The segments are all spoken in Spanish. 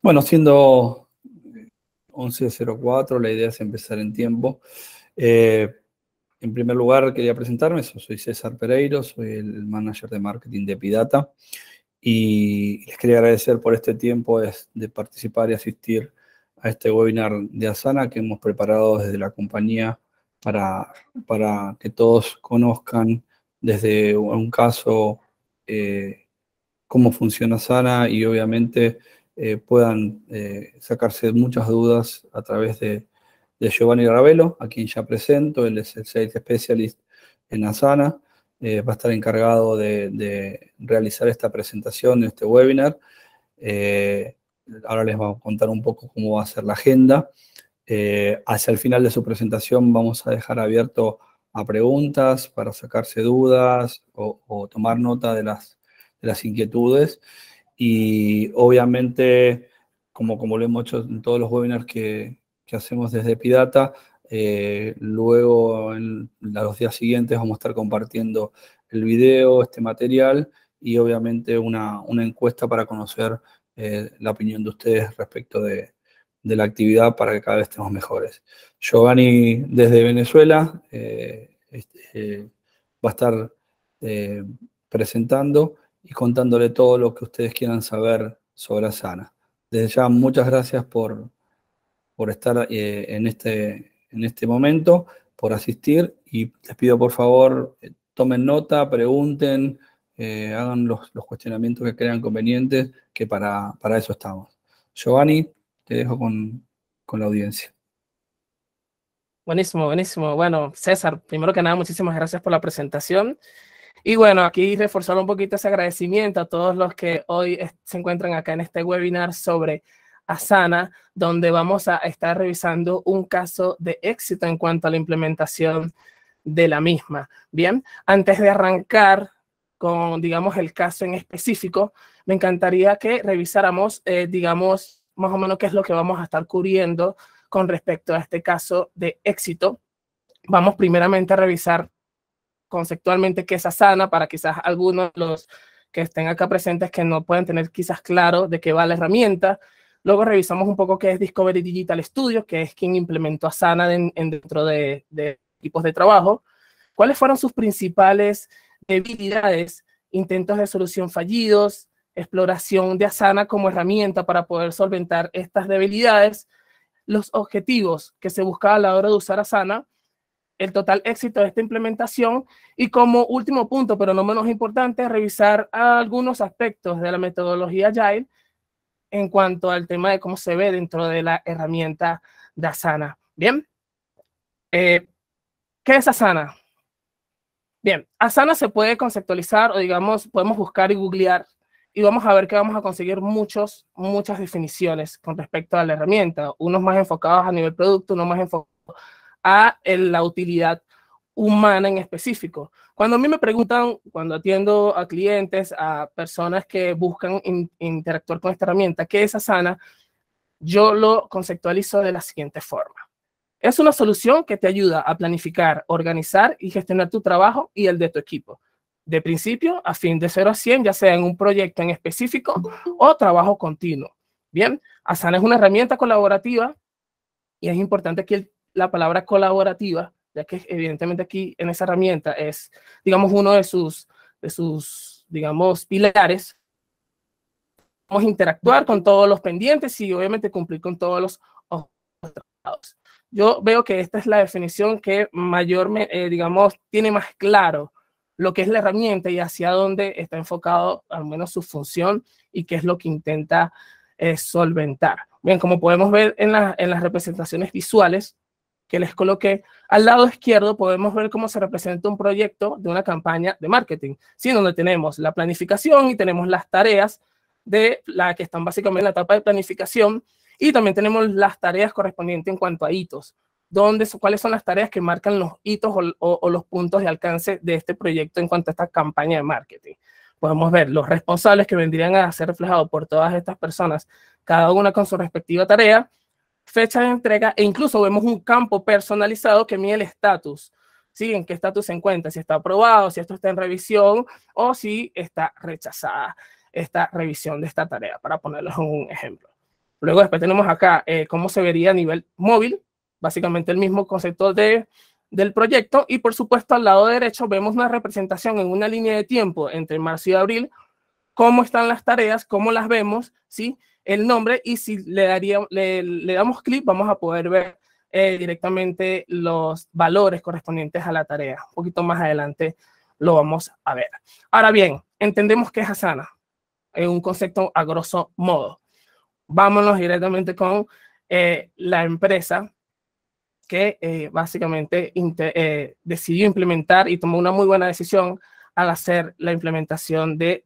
Bueno, siendo 11.04, la idea es empezar en tiempo. Eh, en primer lugar, quería presentarme. soy César Pereiro, soy el manager de marketing de Pidata. Y les quería agradecer por este tiempo de, participar y asistir a este webinar de Asana que hemos preparado desde la compañía para, para que todos conozcan desde un caso eh, cómo funciona Asana y obviamente eh, puedan eh, sacarse muchas dudas a través de, Giovanni Ravelo, a quien ya presento, él es el Sales Specialist en Asana, eh, va a estar encargado de, realizar esta presentación, este webinar. ahora les voy a contar un poco cómo va a ser la agenda. hacia el final de su presentación vamos a dejar abierto a preguntas para sacarse dudas o, tomar nota de las inquietudes. Y obviamente, como, lo hemos hecho en todos los webinars que, hacemos desde Pidata, eh, luego en, los días siguientes vamos a estar compartiendo el video, este material y obviamente una, encuesta para conocer eh, la opinión de ustedes respecto de, la actividad para que cada vez estemos mejores. Giovanni desde Venezuela eh, este, va a estar presentando y contándole todo lo que ustedes quieran saber sobre Asana. Desde ya, muchas gracias por, por estar eh, en, este, en este momento, por asistir y les pido por favor, eh, tomen nota, pregunten, eh, hagan los, cuestionamientos que crean convenientes, que para, eso estamos. Giovanni, te dejo con, con la audiencia. Buenísimo, buenísimo. Bueno, César, primero que nada, muchísimas gracias por la presentación. Y bueno, aquí reforzar un poquito ese agradecimiento a todos los que hoy se encuentran acá en este webinar sobre Asana, donde vamos a estar revisando un caso de éxito en cuanto a la implementación de la misma. Bien, antes de arrancar con, digamos, el caso en específico, me encantaría que revisáramos, eh, digamos, más o menos qué es lo que vamos a estar cubriendo con respecto a este caso de éxito. Vamos primeramente a revisar conceptualmente qué es Asana, para quizás algunos de los que estén acá presentes que no pueden tener quizás claro de qué va la herramienta. Luego revisamos un poco qué es Discovery Digital Studios, que es quien implementó Asana en, dentro de, de equipos de trabajo. ¿Cuáles fueron sus principales debilidades, intentos de solución fallidos, exploración de Asana como herramienta para poder solventar estas debilidades, los objetivos que se buscaba a la hora de usar Asana el total éxito de esta implementación y como último punto, pero no menos importante, revisar algunos aspectos de la metodología Agile en cuanto al tema de cómo se ve dentro de la herramienta de Asana. Bien, eh, ¿qué es Asana? Bien, Asana se puede conceptualizar o digamos, podemos buscar y googlear y vamos a ver que vamos a conseguir muchos, muchas definiciones con respecto a la herramienta, unos más enfocados a nivel producto, unos más enfocados a la utilidad humana en específico. Cuando a mí me preguntan, cuando atiendo a clientes, a personas que buscan interactuar con esta herramienta, ¿qué es Asana? Yo lo conceptualizo de la siguiente forma. Es una solución que te ayuda a planificar, organizar y gestionar tu trabajo y el de tu equipo, de principio a fin de 0 a 100, ya sea en un proyecto en específico o trabajo continuo. Bien, Asana es una herramienta colaborativa y es importante que el la palabra colaborativa, ya que evidentemente aquí en esa herramienta es, digamos, uno de sus, de sus digamos, pilares. Vamos a interactuar con todos los pendientes y obviamente cumplir con todos los objetivos. Yo veo que esta es la definición que mayor, eh, digamos, tiene más claro lo que es la herramienta y hacia dónde está enfocado al menos su función y qué es lo que intenta eh, solventar. Bien, como podemos ver en, en las representaciones visuales, que les coloqué, al lado izquierdo podemos ver cómo se representa un proyecto de una campaña de marketing, ¿sí? donde tenemos la planificación y tenemos las tareas de la que están básicamente en la etapa de planificación y también tenemos las tareas correspondientes en cuanto a hitos, donde, cuáles son las tareas que marcan los hitos o, o los puntos de alcance de este proyecto en cuanto a esta campaña de marketing podemos ver los responsables que vendrían a ser reflejados por todas estas personas, cada una con su respectiva tarea, fecha de entrega e incluso vemos un campo personalizado que mide el estatus. ¿sí? en qué estatus se encuentra, si está aprobado, si esto está en revisión o si está rechazada esta revisión de esta tarea, para en un ejemplo. Luego después tenemos acá eh, cómo se vería a nivel móvil, básicamente el mismo concepto de, del proyecto y por supuesto al lado derecho vemos una representación en una línea de tiempo entre marzo y abril, cómo están las tareas, cómo las vemos, ¿sí? el nombre y si le, daría, damos clic vamos a poder ver eh, directamente los valores correspondientes a la tarea. Un poquito más adelante lo vamos a ver. Ahora bien, entendemos que es Asana, es un concepto a grosso modo. Vámonos directamente con eh, la empresa que eh, básicamente decidió implementar y tomó una muy buena decisión al hacer la implementación de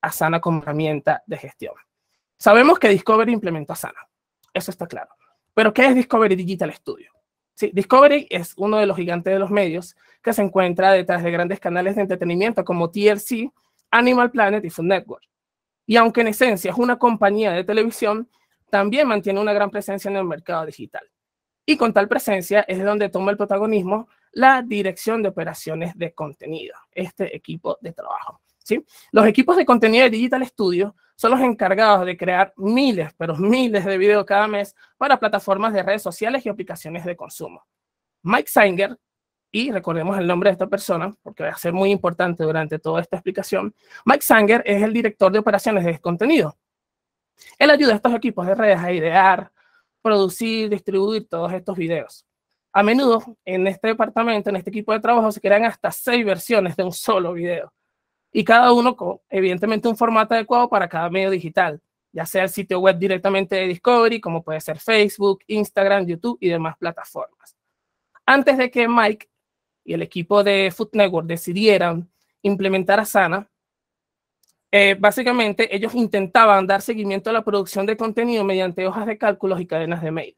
Asana como herramienta de gestión. Sabemos que Discovery implementó SANA, eso está claro. Pero ¿qué es Discovery Digital Studio? Discovery es uno de los gigantes de los medios que se encuentra detrás de grandes canales de entretenimiento como TLC, Animal Planet y Food Network. Y aunque en esencia es una compañía de televisión, también mantiene una gran presencia en el mercado digital. Y con tal presencia es de donde toma el protagonismo la dirección de operaciones de contenido, este equipo de trabajo. ¿sí? Los equipos de contenido de Digital Studio son los encargados de crear miles, pero miles de videos cada mes para plataformas de redes sociales y aplicaciones de consumo. Mike Sanger, y recordemos el nombre de esta persona, porque va a ser muy importante durante toda esta explicación, Mike Sanger es el director de operaciones de contenido. Él ayuda a estos equipos de redes a idear, producir, distribuir todos estos videos. A menudo en este departamento, en este equipo de trabajo, se crean hasta seis versiones de un solo video y cada uno con, evidentemente, un formato adecuado para cada medio digital, ya sea el sitio web directamente de Discovery, como puede ser Facebook, Instagram, YouTube y demás plataformas. Antes de que Mike y el equipo de Food Network decidieran implementar Asana, eh, básicamente ellos intentaban dar seguimiento a la producción de contenido mediante hojas de cálculos y cadenas de mail.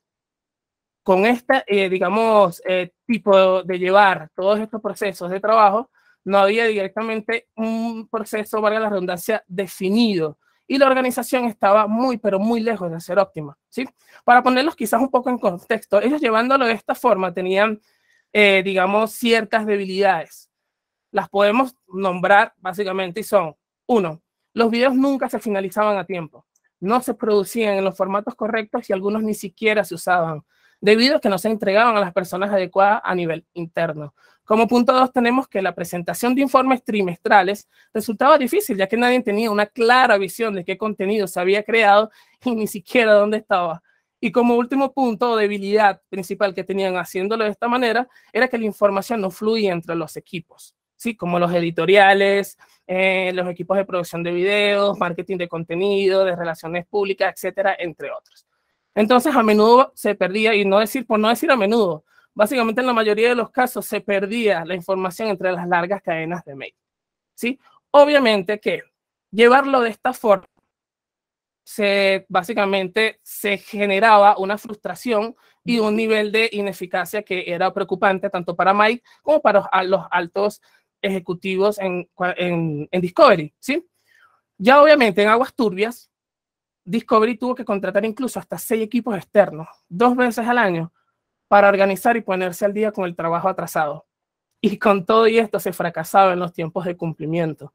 Con este, digamos, eh, tipo de llevar todos estos procesos de trabajo, no había directamente un proceso, valga la redundancia, definido y la organización estaba muy, pero muy lejos de ser óptima. ¿sí? Para ponerlos quizás un poco en contexto, ellos llevándolo de esta forma tenían, eh, digamos, ciertas debilidades. Las podemos nombrar básicamente y son, uno, los videos nunca se finalizaban a tiempo, no se producían en los formatos correctos y algunos ni siquiera se usaban, debido a que no se entregaban a las personas adecuadas a nivel interno. Como punto dos, tenemos que la presentación de informes trimestrales resultaba difícil, ya que nadie tenía una clara visión de qué contenido se había creado y ni siquiera dónde estaba. Y como último punto o debilidad principal que tenían haciéndolo de esta manera era que la información no fluía entre los equipos, ¿sí? como los editoriales, eh, los equipos de producción de videos, marketing de contenido, de relaciones públicas, etcétera, entre otros. Entonces, a menudo se perdía, y no decir, por no decir a menudo, básicamente en la mayoría de los casos se perdía la información entre las largas cadenas de mail. ¿sí? Obviamente que llevarlo de esta forma, se, básicamente se generaba una frustración y un nivel de ineficacia que era preocupante tanto para Mike como para los altos ejecutivos en, Discovery. ¿sí? Ya obviamente en aguas turbias, Discovery tuvo que contratar incluso hasta seis equipos externos, dos veces al año, para organizar y ponerse al día con el trabajo atrasado. Y con todo y esto se fracasaba en los tiempos de cumplimiento.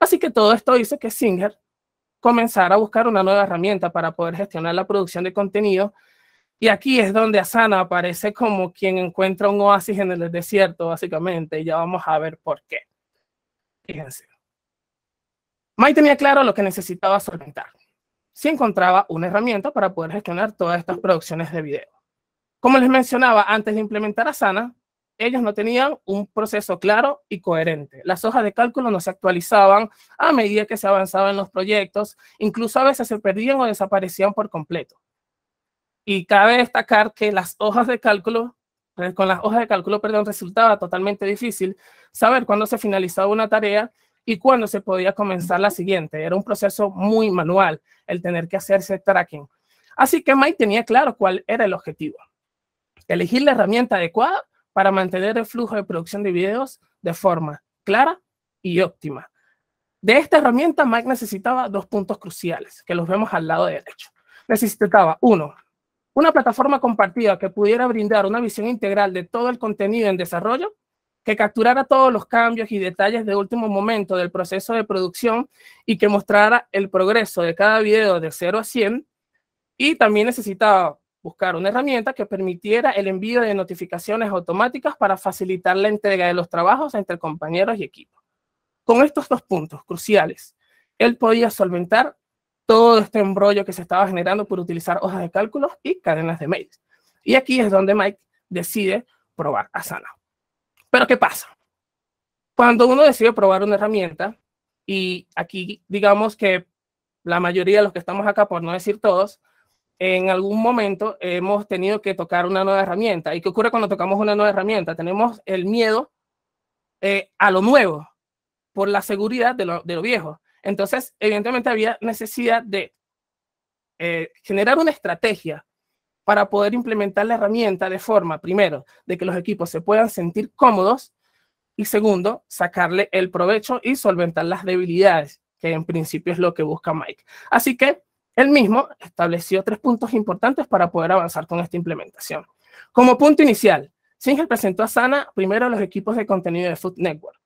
Así que todo esto hizo que Singer comenzara a buscar una nueva herramienta para poder gestionar la producción de contenido. Y aquí es donde Asana aparece como quien encuentra un oasis en el desierto, básicamente, y ya vamos a ver por qué. Fíjense. Mai tenía claro lo que necesitaba solventar. Si encontraba una herramienta para poder gestionar todas estas producciones de video. Como les mencionaba, antes de implementar Asana, ellos no tenían un proceso claro y coherente. Las hojas de cálculo no se actualizaban a medida que se avanzaban en los proyectos, incluso a veces se perdían o desaparecían por completo. Y cabe destacar que las hojas de cálculo, con las hojas de cálculo, perdón, resultaba totalmente difícil saber cuándo se finalizaba una tarea y cuándo se podía comenzar la siguiente. Era un proceso muy manual el tener que hacerse tracking. Así que Mike tenía claro cuál era el objetivo. Elegir la herramienta adecuada para mantener el flujo de producción de videos de forma clara y óptima. De esta herramienta, Mike necesitaba dos puntos cruciales, que los vemos al lado derecho. Necesitaba, uno, una plataforma compartida que pudiera brindar una visión integral de todo el contenido en desarrollo, que capturara todos los cambios y detalles de último momento del proceso de producción y que mostrara el progreso de cada video de 0 a 100. Y también necesitaba buscar una herramienta que permitiera el envío de notificaciones automáticas para facilitar la entrega de los trabajos entre compañeros y equipos Con estos dos puntos cruciales, él podía solventar todo este embrollo que se estaba generando por utilizar hojas de cálculos y cadenas de mails. Y aquí es donde Mike decide probar a Asana. Pero ¿qué pasa? Cuando uno decide probar una herramienta, y aquí digamos que la mayoría de los que estamos acá, por no decir todos, en algún momento hemos tenido que tocar una nueva herramienta. ¿Y qué ocurre cuando tocamos una nueva herramienta? Tenemos el miedo eh, a lo nuevo por la seguridad de lo, viejo. Entonces, evidentemente había necesidad de eh, generar una estrategia para poder implementar la herramienta de forma, primero, de que los equipos se puedan sentir cómodos y segundo, sacarle el provecho y solventar las debilidades, que en principio es lo que busca Mike. Así que él mismo estableció tres puntos importantes para poder avanzar con esta implementación. Como punto inicial, Singer presentó a Sana primero a los equipos de contenido de Food Network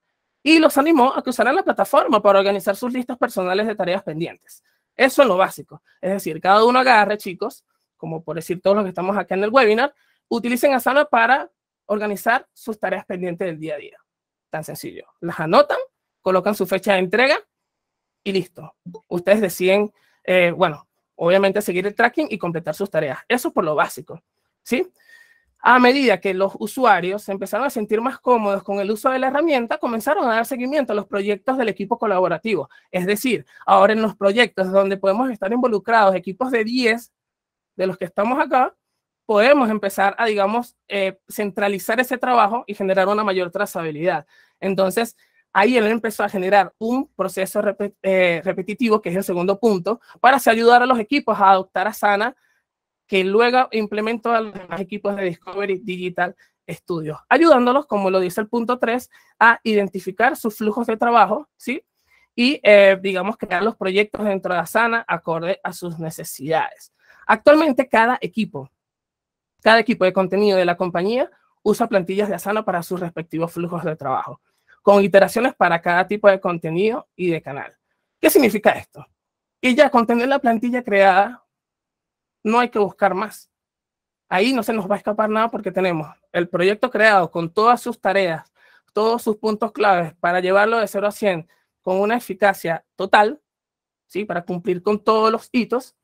y los animó a que usaran la plataforma para organizar sus listas personales de tareas pendientes. Eso es lo básico. Es decir, cada uno agarre, chicos, como por decir todos los que estamos acá en el webinar, utilicen a Sana para organizar sus tareas pendientes del día a día. Tan sencillo. Las anotan, colocan su fecha de entrega y listo. Ustedes deciden eh, bueno, obviamente seguir el tracking y completar sus tareas. Eso por lo básico, ¿sí? A medida que los usuarios se empezaron a sentir más cómodos con el uso de la herramienta, comenzaron a dar seguimiento a los proyectos del equipo colaborativo. Es decir, ahora en los proyectos donde podemos estar involucrados equipos de 10 de los que estamos acá, podemos empezar a, digamos, eh, centralizar ese trabajo y generar una mayor trazabilidad. Entonces, ahí él empezó a generar un proceso eh, repetitivo, que es el segundo punto, para ayudar a los equipos a adoptar a Sana, que luego implementó a los demás equipos de Discovery Digital Studios, ayudándolos, como lo dice el punto 3, a identificar sus flujos de trabajo, ¿sí? Y, eh, digamos, crear los proyectos dentro de Asana acorde a sus necesidades. Actualmente, cada equipo, cada equipo de contenido de la compañía usa plantillas de Asana para sus respectivos flujos de trabajo con iteraciones para cada tipo de contenido y de canal. ¿Qué significa esto? Y ya con tener la plantilla creada, no hay que buscar más. Ahí no se nos va a escapar nada porque tenemos el proyecto creado con todas sus tareas, todos sus puntos claves para llevarlo de 0 a 100 con una eficacia total, ¿sí? para cumplir con todos los hitos.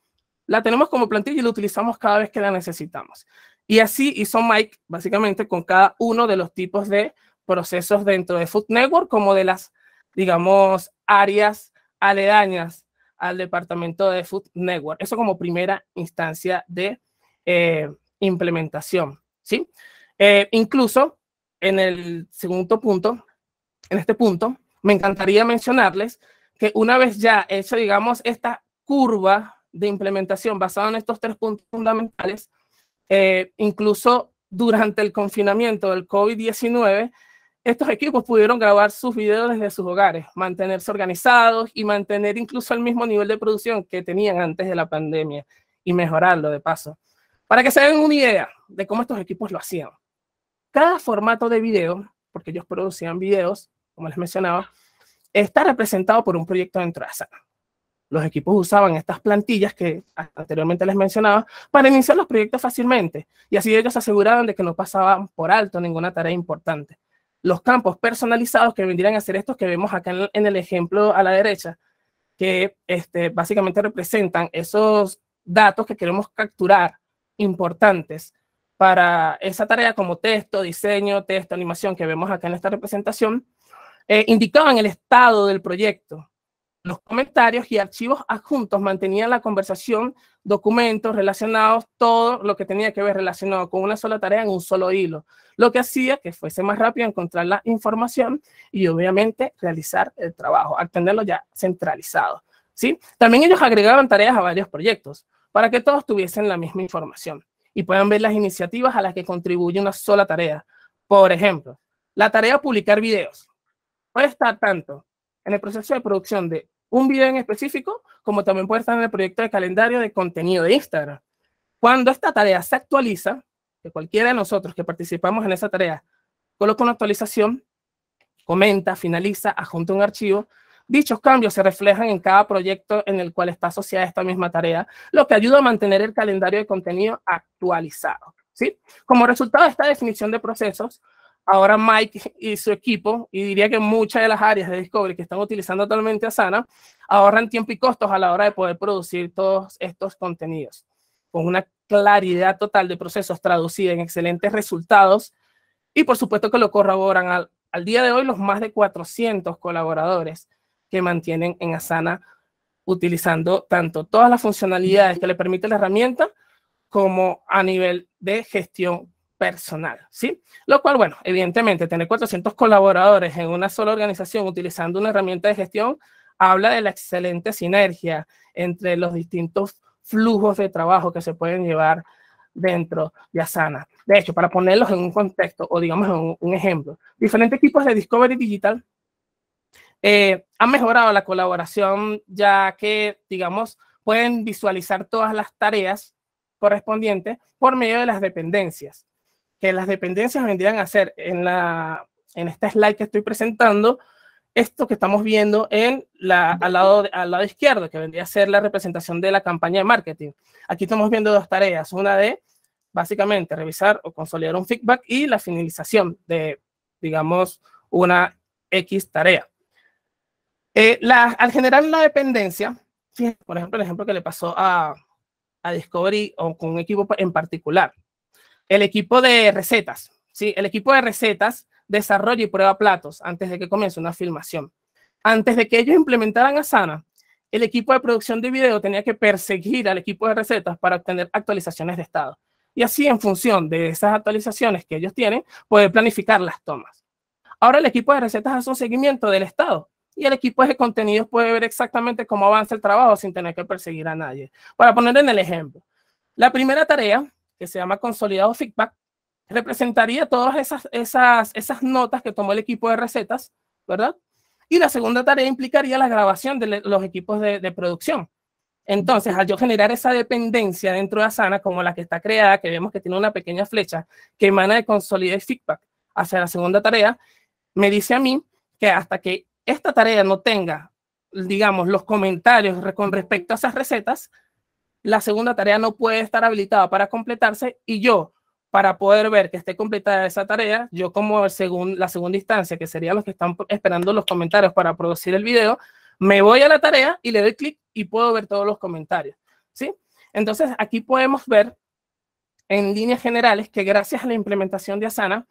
La tenemos como plantilla y la utilizamos cada vez que la necesitamos. Y así hizo Mike, básicamente, con cada uno de los tipos de procesos dentro de Food Network como de las, digamos, áreas aledañas al departamento de Food Network. Eso como primera instancia de eh, implementación, ¿sí? Eh, incluso en el segundo punto, en este punto, me encantaría mencionarles que una vez ya hecho, digamos, esta curva de implementación basada en estos tres puntos fundamentales, eh, incluso durante el confinamiento del COVID-19, estos equipos pudieron grabar sus videos desde sus hogares, mantenerse organizados y mantener incluso el mismo nivel de producción que tenían antes de la pandemia y mejorarlo de paso. Para que se den una idea de cómo estos equipos lo hacían. Cada formato de video, porque ellos producían videos, como les mencionaba, está representado por un proyecto dentro de Asana. Los equipos usaban estas plantillas que anteriormente les mencionaba para iniciar los proyectos fácilmente y así ellos aseguraban de que no pasaban por alto ninguna tarea importante los campos personalizados que vendrían a ser estos que vemos acá en, el ejemplo a la derecha, que este, básicamente representan esos datos que queremos capturar importantes para esa tarea como texto, diseño, texto, animación que vemos acá en esta representación, eh, indicaban el estado del proyecto, los comentarios y archivos adjuntos mantenían la conversación, documentos relacionados, todo lo que tenía que ver relacionado con una sola tarea en un solo hilo, lo que hacía que fuese más rápido encontrar la información y obviamente realizar el trabajo, atenderlo ya centralizado. ¿sí? También ellos agregaban tareas a varios proyectos para que todos tuviesen la misma información y puedan ver las iniciativas a las que contribuye una sola tarea. Por ejemplo, la tarea publicar videos. Puede estar tanto en el proceso de producción de un video en específico, como también puede estar en el proyecto de calendario de contenido de Instagram. Cuando esta tarea se actualiza, que cualquiera de nosotros que participamos en esa tarea coloca una actualización, comenta, finaliza, adjunta un archivo, dichos cambios se reflejan en cada proyecto en el cual está asociada esta misma tarea, lo que ayuda a mantener el calendario de contenido actualizado. ¿sí? Como resultado de esta definición de procesos, Ahora Mike y su equipo, y diría que muchas de las áreas de Discovery que están utilizando actualmente Asana, ahorran tiempo y costos a la hora de poder producir todos estos contenidos, con una claridad total de procesos traducida en excelentes resultados, y por supuesto que lo corroboran al, día de hoy los más de 400 colaboradores que mantienen en Asana utilizando tanto todas las funcionalidades que le permite la herramienta como a nivel de gestión personal, ¿sí? Lo cual, bueno, evidentemente tener 400 colaboradores en una sola organización utilizando una herramienta de gestión habla de la excelente sinergia entre los distintos flujos de trabajo que se pueden llevar dentro de Asana. De hecho, para ponerlos en un contexto o digamos un, un ejemplo, diferentes equipos de Discovery Digital eh, han mejorado la colaboración ya que, digamos, pueden visualizar todas las tareas correspondientes por medio de las dependencias que las dependencias vendrían a ser en, la, en esta slide que estoy presentando, esto que estamos viendo en al, lado, al lado izquierdo, que vendría a ser la representación de la campaña de marketing. Aquí estamos viendo dos tareas, una de básicamente revisar o consolidar un feedback y la finalización de, digamos, una X tarea. Eh, al generar la dependencia, por ejemplo, el ejemplo que le pasó a, a Discovery o con un equipo en particular, el equipo de recetas, ¿sí? El equipo de recetas desarrolla y prueba platos antes de que comience una filmación. Antes de que ellos implementaran Asana, el equipo de producción de video tenía que perseguir al equipo de recetas para obtener actualizaciones de estado. Y así, en función de esas actualizaciones que ellos tienen, puede planificar las tomas. Ahora el equipo de recetas hace un seguimiento del estado y el equipo de contenidos puede ver exactamente cómo avanza el trabajo sin tener que perseguir a nadie. Para poner en el ejemplo, la primera tarea que se llama Consolidado Feedback, representaría todas esas, esas, esas notas que tomó el equipo de recetas, ¿verdad? Y la segunda tarea implicaría la grabación de los equipos de, producción. Entonces, al yo generar esa dependencia dentro de Asana, como la que está creada, que vemos que tiene una pequeña flecha que emana de consolidado Feedback hacia la segunda tarea, me dice a mí que hasta que esta tarea no tenga, digamos, los comentarios con respecto a esas recetas, la segunda tarea no puede estar habilitada para completarse y yo, para poder ver que esté completada esa tarea, yo como el la segunda instancia, que serían los que están esperando los comentarios para producir el video, me voy a la tarea y le doy clic y puedo ver todos los comentarios. ¿sí? Entonces, aquí podemos ver en líneas generales que gracias a la implementación de Asana,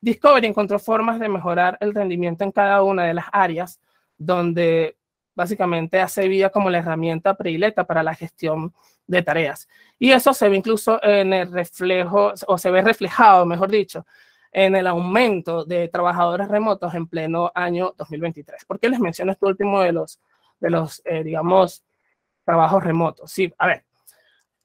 Discovery encontró formas de mejorar el rendimiento en cada una de las áreas donde básicamente hace vía como la herramienta predilecta para la gestión de tareas. Y eso se ve incluso en el reflejo, o se ve reflejado, mejor dicho, en el aumento de trabajadores remotos en pleno año 2023. ¿Por qué les menciono este último de los, de los eh, digamos, trabajos remotos? Sí, a ver,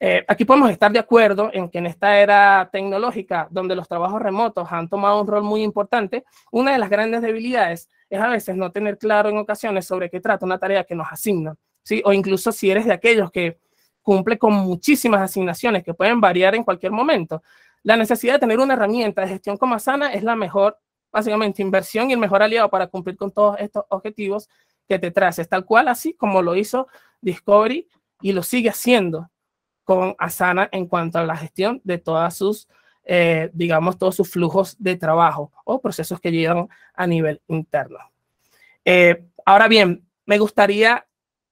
eh, aquí podemos estar de acuerdo en que en esta era tecnológica, donde los trabajos remotos han tomado un rol muy importante, una de las grandes debilidades es a veces no tener claro en ocasiones sobre qué trata una tarea que nos asignan, ¿sí? O incluso si eres de aquellos que cumple con muchísimas asignaciones que pueden variar en cualquier momento. La necesidad de tener una herramienta de gestión como Asana es la mejor, básicamente, inversión y el mejor aliado para cumplir con todos estos objetivos que te traes, tal cual así como lo hizo Discovery y lo sigue haciendo con Asana en cuanto a la gestión de todas sus, eh, digamos, todos sus flujos de trabajo o procesos que llegan a nivel interno. Eh, ahora bien, me gustaría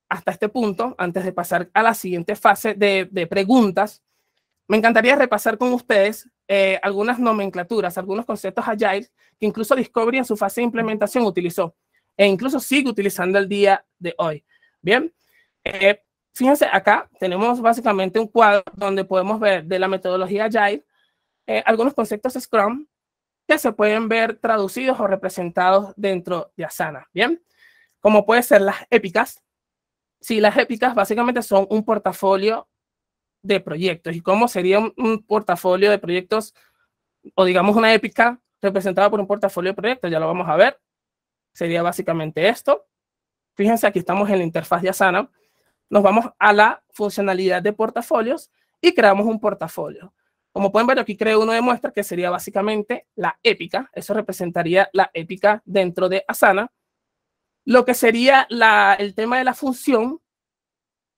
hasta este punto, antes de pasar a la siguiente fase de, preguntas, me encantaría repasar con ustedes eh, algunas nomenclaturas, algunos conceptos Agile que incluso Discovery en su fase de implementación utilizó e incluso sigue utilizando el día de hoy. Bien, Fíjense, acá tenemos básicamente un cuadro donde podemos ver de la metodología Agile eh, algunos conceptos Scrum que se pueden ver traducidos o representados dentro de Asana, ¿bien? Como pueden ser las épicas. si las épicas básicamente son un portafolio de proyectos. ¿Y cómo sería un, un portafolio de proyectos o digamos una épica representada por un portafolio de proyectos? Ya lo vamos a ver. Sería básicamente esto. Fíjense, aquí estamos en la interfaz de Asana nos vamos a la funcionalidad de portafolios y creamos un portafolio. Como pueden ver, aquí creo uno de muestra que sería básicamente la épica. Eso representaría la épica dentro de Asana. Lo que sería la, el tema de la función.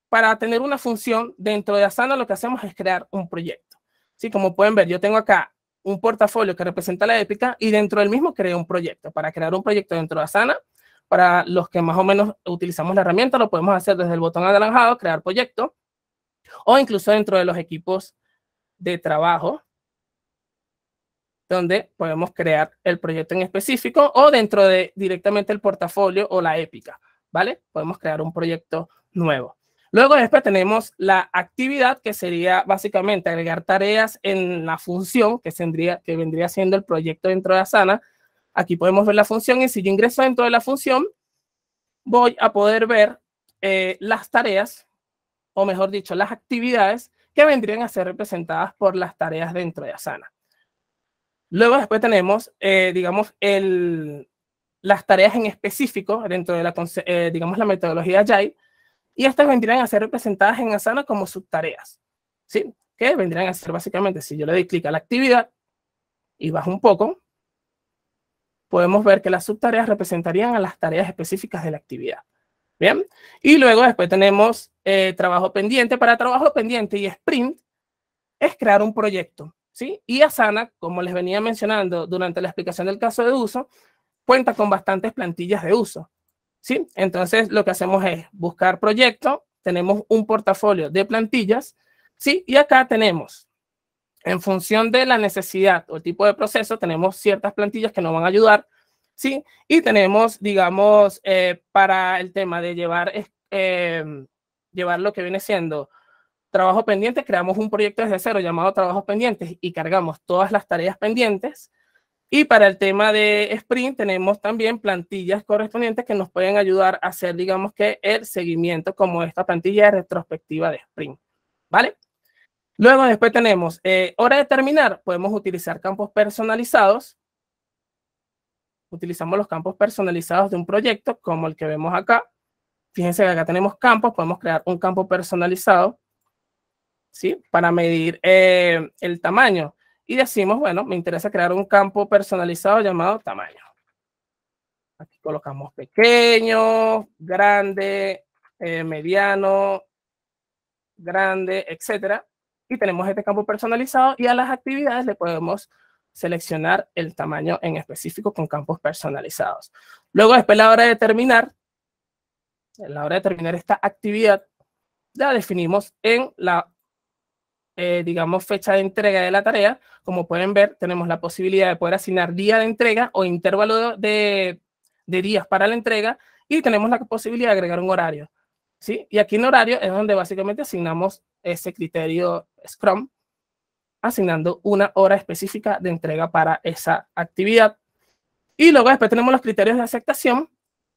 Para tener una función dentro de Asana, lo que hacemos es crear un proyecto. ¿Sí? Como pueden ver, yo tengo acá un portafolio que representa la épica y dentro del mismo creo un proyecto. Para crear un proyecto dentro de Asana, para los que más o menos utilizamos la herramienta, lo podemos hacer desde el botón anaranjado, crear proyecto, o incluso dentro de los equipos de trabajo, donde podemos crear el proyecto en específico o dentro de directamente el portafolio o la épica, ¿vale? Podemos crear un proyecto nuevo. Luego después tenemos la actividad, que sería básicamente agregar tareas en la función que, que vendría siendo el proyecto dentro de Asana, Aquí podemos ver la función y si yo ingreso dentro de la función, voy a poder ver eh, las tareas, o mejor dicho, las actividades que vendrían a ser representadas por las tareas dentro de Asana. Luego después tenemos, eh, digamos, el, las tareas en específico dentro de la, eh, digamos, la metodología Agile, y estas vendrían a ser representadas en Asana como subtareas, ¿sí? Que vendrían a ser básicamente, si yo le doy clic a la actividad y bajo un poco, podemos ver que las subtareas representarían a las tareas específicas de la actividad. Bien, y luego después tenemos eh, trabajo pendiente. Para trabajo pendiente y sprint es crear un proyecto, ¿sí? Y Asana, como les venía mencionando durante la explicación del caso de uso, cuenta con bastantes plantillas de uso, ¿sí? Entonces lo que hacemos es buscar proyecto, tenemos un portafolio de plantillas, ¿sí? Y acá tenemos en función de la necesidad o el tipo de proceso, tenemos ciertas plantillas que nos van a ayudar, ¿sí? Y tenemos, digamos, eh, para el tema de llevar, eh, llevar lo que viene siendo trabajo pendiente, creamos un proyecto desde cero llamado trabajo Pendientes y cargamos todas las tareas pendientes. Y para el tema de sprint tenemos también plantillas correspondientes que nos pueden ayudar a hacer, digamos que, el seguimiento como esta plantilla de retrospectiva de sprint. ¿Vale? Luego después tenemos, eh, hora de terminar, podemos utilizar campos personalizados. Utilizamos los campos personalizados de un proyecto como el que vemos acá. Fíjense que acá tenemos campos, podemos crear un campo personalizado ¿sí? para medir eh, el tamaño. Y decimos, bueno, me interesa crear un campo personalizado llamado tamaño. Aquí colocamos pequeño, grande, eh, mediano, grande, etcétera y tenemos este campo personalizado y a las actividades le podemos seleccionar el tamaño en específico con campos personalizados. Luego, después, a la hora de terminar, la hora de terminar esta actividad, la definimos en la, eh, digamos, fecha de entrega de la tarea. Como pueden ver, tenemos la posibilidad de poder asignar día de entrega o intervalo de días para la entrega y tenemos la posibilidad de agregar un horario. ¿sí? Y aquí en horario es donde básicamente asignamos ese criterio Scrum, asignando una hora específica de entrega para esa actividad. Y luego después tenemos los criterios de aceptación,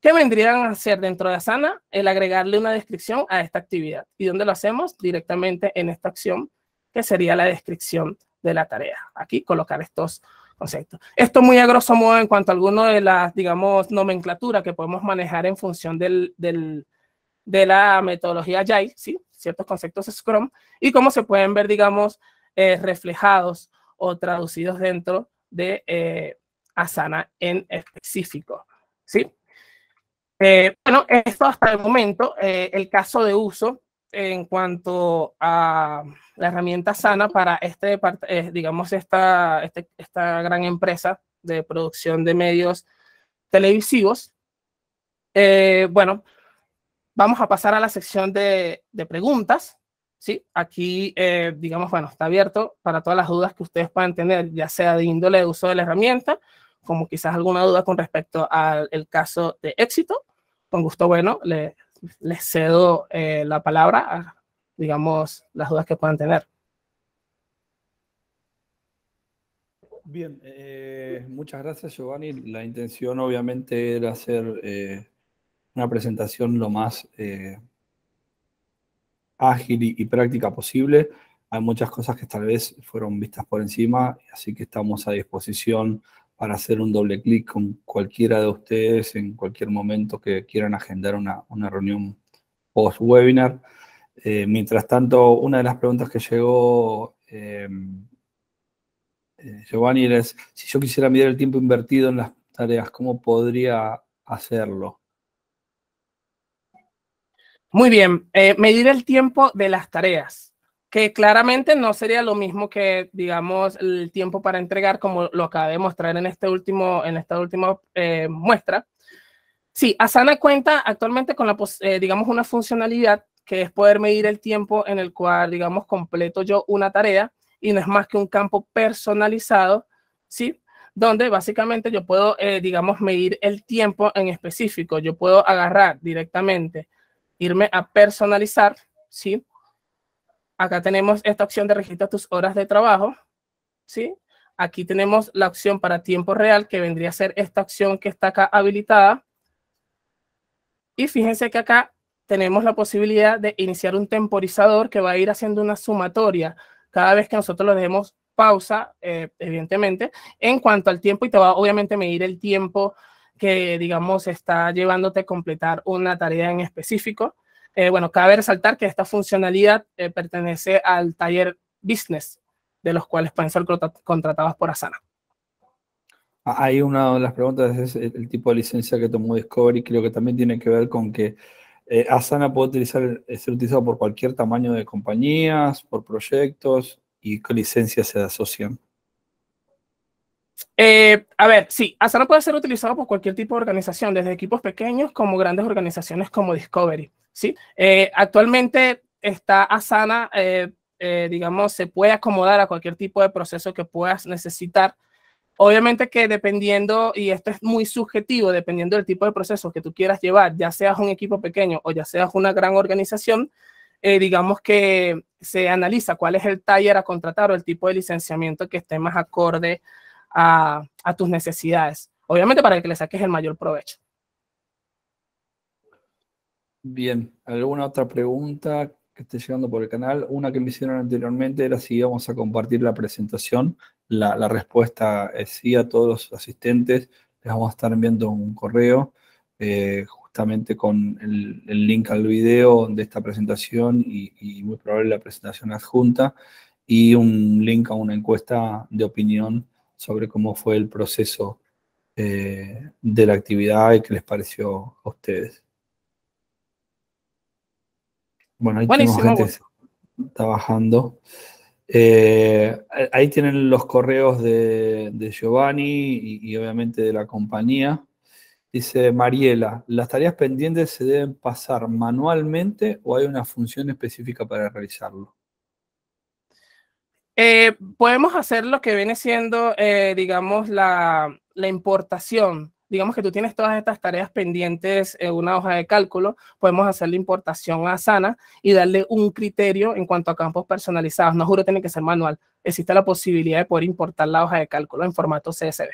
que vendrían a ser dentro de Asana el agregarle una descripción a esta actividad. ¿Y dónde lo hacemos? Directamente en esta acción, que sería la descripción de la tarea. Aquí colocar estos conceptos. Esto muy a grosso modo en cuanto a alguno de las, digamos, nomenclatura que podemos manejar en función del, del, de la metodología Agile, ¿sí? ciertos conceptos Scrum, y cómo se pueden ver, digamos, eh, reflejados o traducidos dentro de eh, Asana en específico. ¿sí? Eh, bueno, esto hasta el momento, el caso de uso en cuanto a la herramienta Asana para este, digamos, esta, este, esta gran empresa de producción de medios televisivos. bueno, Vamos a pasar a la sección de, preguntas. ¿sí? Aquí, eh, digamos, bueno, está abierto para todas las dudas que ustedes puedan tener, ya sea de índole de uso de la herramienta, como quizás alguna duda con respecto al caso de éxito. Con gusto, bueno, le, les cedo eh, la palabra a, digamos, las dudas que puedan tener. Bien, eh, muchas gracias Giovanni. La intención obviamente era hacer una presentación lo más eh, ágil y, práctica posible. Hay muchas cosas que tal vez fueron vistas por encima, así que estamos a disposición para hacer un doble clic con cualquiera de ustedes en cualquier momento que quieran agendar una, reunión post-webinar. Eh, mientras tanto, una de las preguntas que llegó em, eh, Giovanni es, si yo quisiera medir el tiempo invertido en las tareas, ¿cómo podría hacerlo? Muy bien, eh, medir el tiempo de las tareas, que claramente no sería lo mismo que, digamos, el tiempo para entregar, como lo acabé de mostrar en, este último, en esta última eh, muestra. Sí, Asana cuenta actualmente con, la, eh, digamos, una funcionalidad que es poder medir el tiempo en el cual, digamos, completo yo una tarea y no es más que un campo personalizado, ¿sí? donde básicamente yo puedo, digamos, medir el tiempo en específico. Yo puedo agarrar directamente irme a personalizar, ¿sí? Acá tenemos esta opción de registrar tus horas de trabajo, ¿sí? Aquí tenemos la opción para tiempo real, que vendría a ser esta opción que está acá habilitada. Y fíjense que acá tenemos la posibilidad de iniciar un temporizador que va a ir haciendo una sumatoria cada vez que nosotros lo demos pausa, eh, evidentemente, en cuanto al tiempo y te va obviamente medir el tiempo que, digamos, está llevándote a completar una tarea en específico. Eh, bueno, cabe resaltar que esta funcionalidad eh, pertenece al taller business, de los cuales pueden ser contratadas por Asana. Ah, hay una de las preguntas, es el tipo de licencia que tomó Discovery, creo que también tiene que ver con que eh, Asana puede utilizar, ser utilizado por cualquier tamaño de compañías, por proyectos y qué licencias se asocian. Eh, a ver, sí, Asana puede ser utilizado por cualquier tipo de organización, desde equipos pequeños como grandes organizaciones como Discovery. ¿sí? Eh, actualmente está Asana, eh, digamos, se puede acomodar a cualquier tipo de proceso que puedas necesitar. Obviamente que dependiendo, y esto es muy subjetivo, dependiendo del tipo de proceso que tú quieras llevar, ya seas un equipo pequeño o ya seas una gran organización, digamos que se analiza cuál es el taller a contratar o el tipo de licenciamiento que esté más acorde a, tus necesidades. Obviamente para que le saques el mayor provecho. Bien, ¿alguna otra pregunta que esté llegando por el canal? Una que me hicieron anteriormente era si íbamos a compartir la presentación. La, respuesta es sí a todos los asistentes. Les vamos a estar enviando un correo eh, justamente con el, link al video de esta presentación y, y, muy probable la presentación adjunta y un link a una encuesta de opinión sobre cómo fue el proceso eh, de la actividad y qué les pareció a ustedes. Bueno, ahí tenemos gente trabajando. Eh, ahí tienen los correos de, Giovanni y, obviamente de la compañía. Dice Mariela, ¿las tareas pendientes se deben pasar manualmente o hay una función específica para realizarlo? Eh, podemos hacer lo que viene siendo, eh, digamos, la, importación. Digamos que tú tienes todas estas tareas pendientes en una hoja de cálculo, podemos hacer la importación a Sana y darle un criterio en cuanto a campos personalizados. No juro, tiene que ser manual. Existe la posibilidad de poder importar la hoja de cálculo en formato CSV.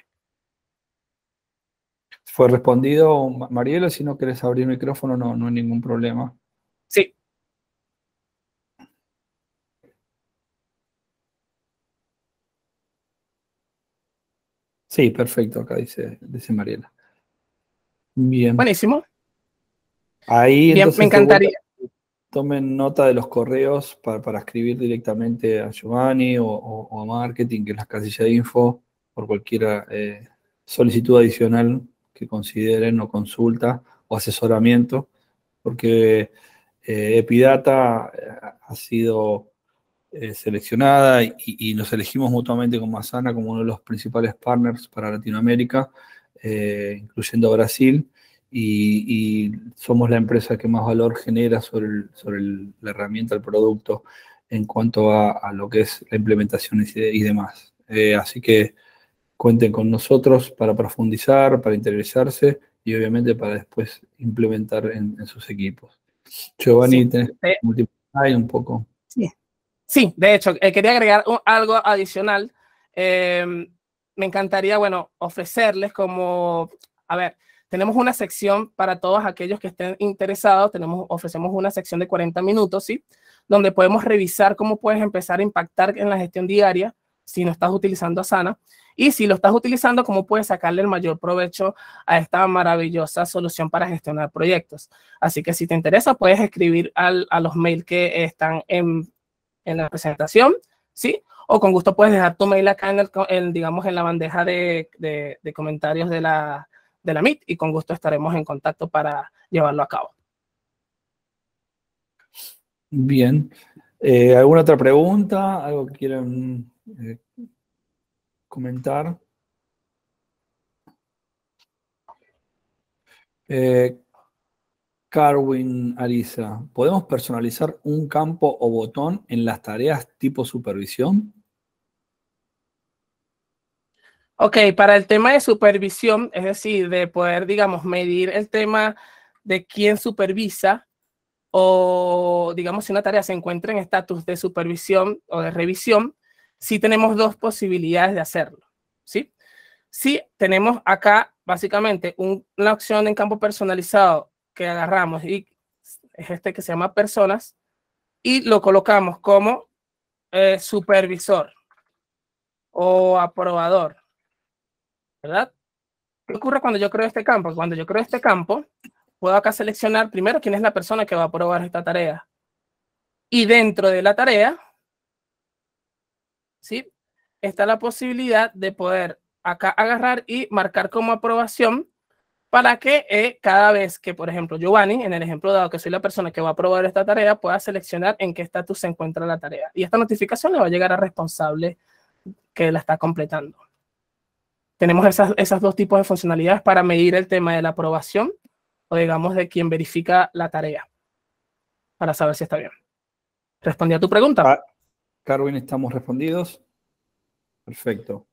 Fue respondido, mariela si no quieres abrir el micrófono, no, no hay ningún problema. Sí, Sí, perfecto, acá dice, dice Mariela. Bien. Buenísimo. Ahí me encantaría. Tomen nota de los correos para, escribir directamente a Giovanni o, a marketing, que es la casilla de info, por cualquier eh, solicitud adicional que consideren o consulta o asesoramiento, porque eh, Epidata eh, ha sido eh, seleccionada y, nos elegimos mutuamente con Masana como uno de los principales partners para Latinoamérica, eh, incluyendo Brasil, y, somos la empresa que más valor genera sobre, sobre la herramienta, el producto, en cuanto a, lo que es la implementación y, demás. Eh, así que cuenten con nosotros para profundizar, para interesarse y obviamente para después implementar en, sus equipos. Giovanni, tenés un poco. Sí, de hecho, eh, quería agregar algo adicional. Em, me encantaría, bueno, ofrecerles como, a ver, tenemos una sección para todos aquellos que estén interesados, tenemos, ofrecemos una sección de 40 minutos, ¿sí? Donde podemos revisar cómo puedes empezar a impactar en la gestión diaria si no estás utilizando Asana y si lo estás utilizando, cómo puedes sacarle el mayor provecho a esta maravillosa solución para gestionar proyectos. Así que si te interesa, puedes escribir a los mails que están en, en la presentación, ¿sí? O con gusto puedes dejar tu mail acá en, digamos, en la bandeja de, comentarios de la, de la MIT y con gusto estaremos en contacto para llevarlo a cabo. Bien. Eh, ¿Alguna otra pregunta? ¿Algo que quieran eh, comentar? Eh, Carwin Ariza, ¿podemos personalizar un campo o botón en las tareas tipo supervisión? Ok, para el tema de supervisión, es decir, de poder, digamos, medir el tema de quién supervisa o, digamos, si una tarea se encuentra en estatus de supervisión o de revisión, sí tenemos dos posibilidades de hacerlo, ¿sí? sí, tenemos acá básicamente una opción en campo personalizado que agarramos y es este que se llama personas y lo colocamos como eh, supervisor o aprobador. ¿Verdad? ¿Qué ocurre cuando yo creo este campo? Cuando yo creo este campo, puedo acá seleccionar primero quién es la persona que va a aprobar esta tarea. Y dentro de la tarea, ¿sí? Está la posibilidad de poder acá agarrar y marcar como aprobación para que eh, cada vez que, por ejemplo, Giovanni, en el ejemplo dado que soy la persona que va a aprobar esta tarea, pueda seleccionar en qué estatus se encuentra la tarea. Y esta notificación le va a llegar al responsable que la está completando. Tenemos esas, dos tipos de funcionalidades para medir el tema de la aprobación o digamos de quien verifica la tarea para saber si está bien. ¿Respondí a tu pregunta? Ah, Carwin, estamos respondidos. Perfecto.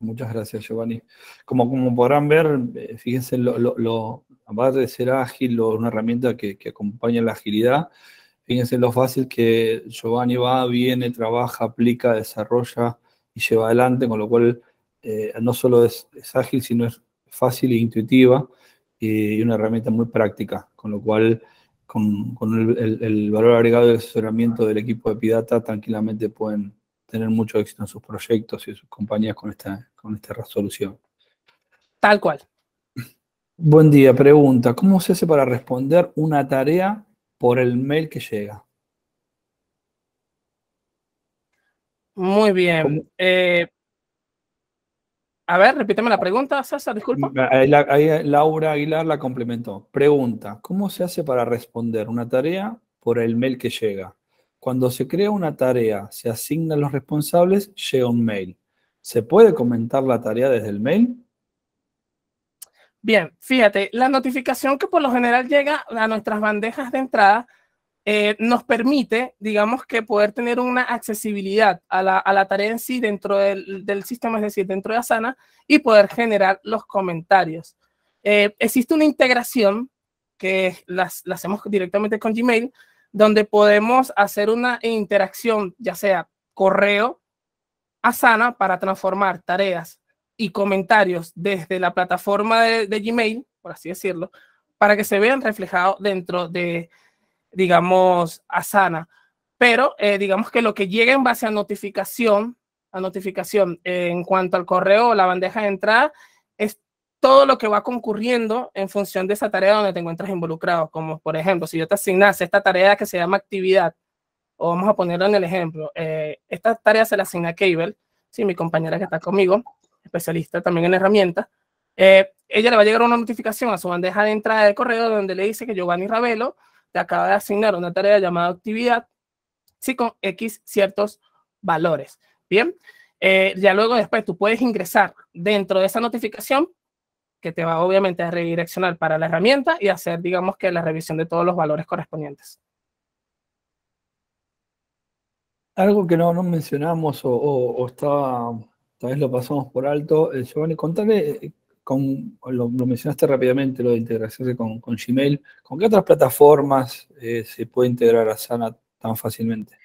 Muchas gracias, Giovanni. Como, como podrán ver, eh, fíjense, lo, lo, aparte de ser ágil una herramienta que, que acompaña la agilidad, fíjense lo fácil que Giovanni va, viene, trabaja, aplica, desarrolla y lleva adelante, con lo cual eh, no solo es, ágil, sino es fácil e intuitiva y una herramienta muy práctica, con lo cual con, con el, el, valor agregado del asesoramiento del equipo de Pidata tranquilamente pueden tener mucho éxito en sus proyectos y en sus compañías con esta, con esta resolución. Tal cual. Buen día, pregunta. ¿Cómo se hace para responder una tarea por el mail que llega? Muy bien. Eh, a ver, repíteme la pregunta, Sasa, disculpa. Mm, ahí Laura Aguilar la complementó. Pregunta, ¿cómo se hace para responder una tarea por el mail que llega? Cuando se crea una tarea, se asignan los responsables, llega un mail. ¿Se puede comentar la tarea desde el mail? Bien, fíjate, la notificación que por lo general llega a nuestras bandejas de entrada eh, nos permite, digamos que poder tener una accesibilidad a la, tarea en sí dentro del, del, sistema, es decir, dentro de Asana, y poder generar los comentarios. Eh, existe una integración que la, la hacemos directamente con Gmail, donde podemos hacer una interacción, ya sea correo a para transformar tareas y comentarios desde la plataforma de, Gmail, por así decirlo, para que se vean reflejados dentro de, digamos, Asana. Pero eh, digamos que lo que llega en base a notificación, a notificación en cuanto al correo o la bandeja de entrada, todo lo que va concurriendo en función de esa tarea donde te encuentras involucrado, como por ejemplo, si yo te asignase esta tarea que se llama actividad, o vamos a ponerlo en el ejemplo, eh, esta tarea se la asigna Cable, ¿sí? mi compañera que está conmigo, especialista también en herramientas, eh, ella le va a llegar una notificación a su bandeja de entrada de correo donde le dice que Giovanni Ravelo te acaba de asignar una tarea llamada actividad, sí, con X ciertos valores, ¿bien? Eh, ya luego después tú puedes ingresar dentro de esa notificación que te va obviamente a redireccionar para la herramienta y hacer, digamos, que la revisión de todos los valores correspondientes. Algo que no, no mencionamos o, estaba, tal vez lo pasamos por alto, eh, Giovanni, contame, eh, con, lo, mencionaste rápidamente, lo de integrarse con, Gmail, ¿con qué otras plataformas eh, se puede integrar a SANA tan fácilmente?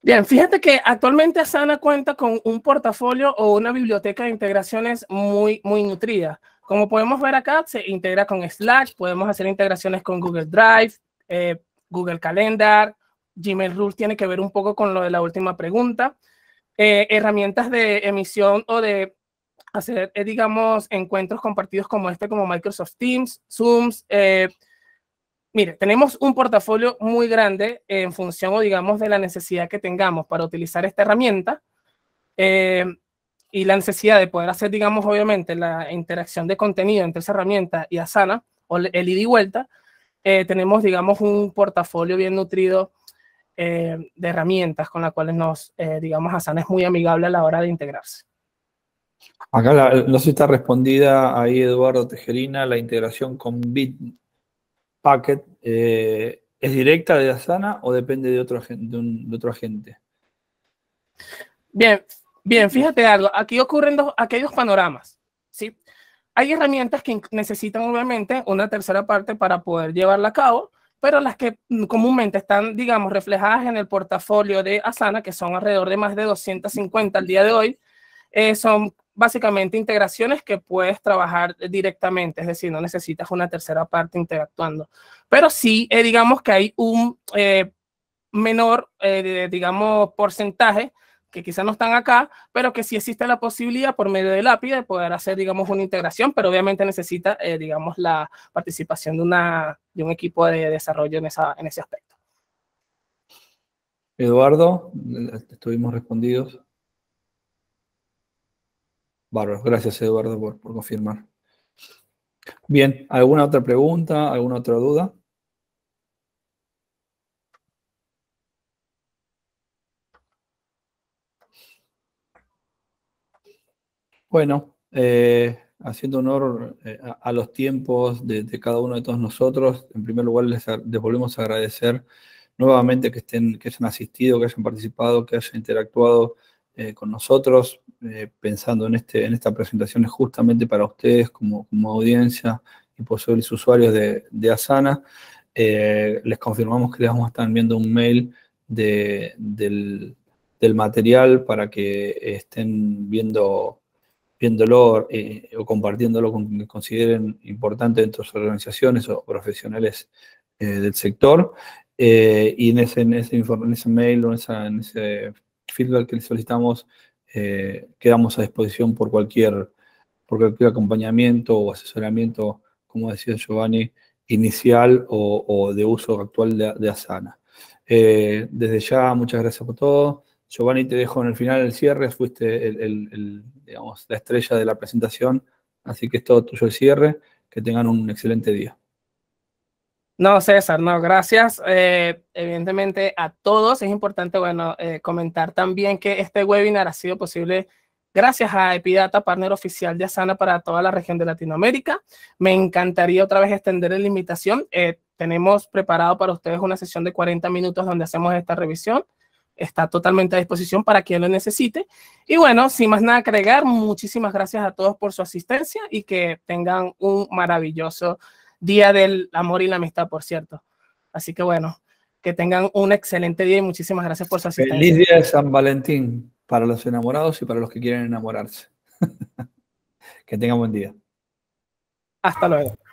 Bien, fíjate que actualmente SANA cuenta con un portafolio o una biblioteca de integraciones muy, muy nutrida. Como podemos ver acá, se integra con Slack, podemos hacer integraciones con Google Drive, eh, Google Calendar, Gmail Rules tiene que ver un poco con lo de la última pregunta. Eh, herramientas de emisión o de hacer, eh, digamos, encuentros compartidos como este, como Microsoft Teams, Zooms. mire, tenemos un portafolio muy grande en función o, digamos, de la necesidad que tengamos para utilizar esta herramienta y la necesidad de poder hacer, digamos, obviamente, la interacción de contenido entre esa herramienta y Asana, o el ida y vuelta, eh, tenemos, digamos, un portafolio bien nutrido eh, de herramientas con las cuales nos, eh, digamos, Asana es muy amigable a la hora de integrarse. Acá no sé si está respondida ahí Eduardo Tejerina, la integración con Bitpacket es directa de Asana o depende de otro, de otro agente. Bien, Bien, fíjate algo, aquí ocurren aquellos panoramas, ¿sí? Hay herramientas que necesitan obviamente una tercera parte para poder llevarla a cabo, pero las que comúnmente están, digamos, reflejadas en el portafolio de Asana, que son alrededor de más de 250 al día de hoy, eh, son básicamente integraciones que puedes trabajar directamente, es decir, no necesitas una tercera parte interactuando. Pero sí, eh, digamos que hay un eh, menor, digamos, porcentaje que quizás no están acá, pero que sí existe la posibilidad por medio de API de poder hacer, digamos, una integración, pero obviamente necesita, eh, digamos, la participación de, una, un equipo de desarrollo en, esa, en ese aspecto. Eduardo, estuvimos respondidos. Bárbaro, gracias Eduardo por confirmar. Bien, ¿alguna otra pregunta, alguna otra duda? Bueno, eh, haciendo honor eh, a, los tiempos de, cada uno de todos nosotros, en primer lugar les, volvemos a agradecer nuevamente que, estén, que hayan asistido, que hayan participado, que hayan interactuado eh, con nosotros, pensando en, este, en esta presentación es justamente para ustedes como, audiencia y posibles usuarios de, Asana. les confirmamos que les vamos a estar enviando un mail del, del material para que estén viendo viéndolo eh, o compartiéndolo con quien consideren importante dentro de sus organizaciones o profesionales eh, del sector. Eh, y en ese, en ese, en ese mail o en, ese feedback que les solicitamos, quedamos a disposición por cualquier, por cualquier acompañamiento o asesoramiento, como decía Giovanni, inicial o, o de uso actual de, de Asana. desde ya, muchas gracias por todo. Giovanni te dejo en el final el cierre, fuiste el, el, digamos, la estrella de la presentación, así que es todo tuyo el cierre, que tengan un excelente día. No, César, no, gracias. Eh, evidentemente a todos es importante, bueno, eh, comentar también que este webinar ha sido posible gracias a Epidata, partner oficial de Asana para toda la región de Latinoamérica. Me encantaría otra vez extender la invitación. Eh, tenemos preparado para ustedes una sesión de 40 minutos donde hacemos esta revisión está totalmente a disposición para quien lo necesite. Y bueno, sin más nada agregar, muchísimas gracias a todos por su asistencia y que tengan un maravilloso día del amor y la amistad, por cierto. Así que bueno, que tengan un excelente día y muchísimas gracias por su asistencia. Feliz día de San Valentín para los enamorados y para los que quieren enamorarse. que tengan buen día. Hasta luego.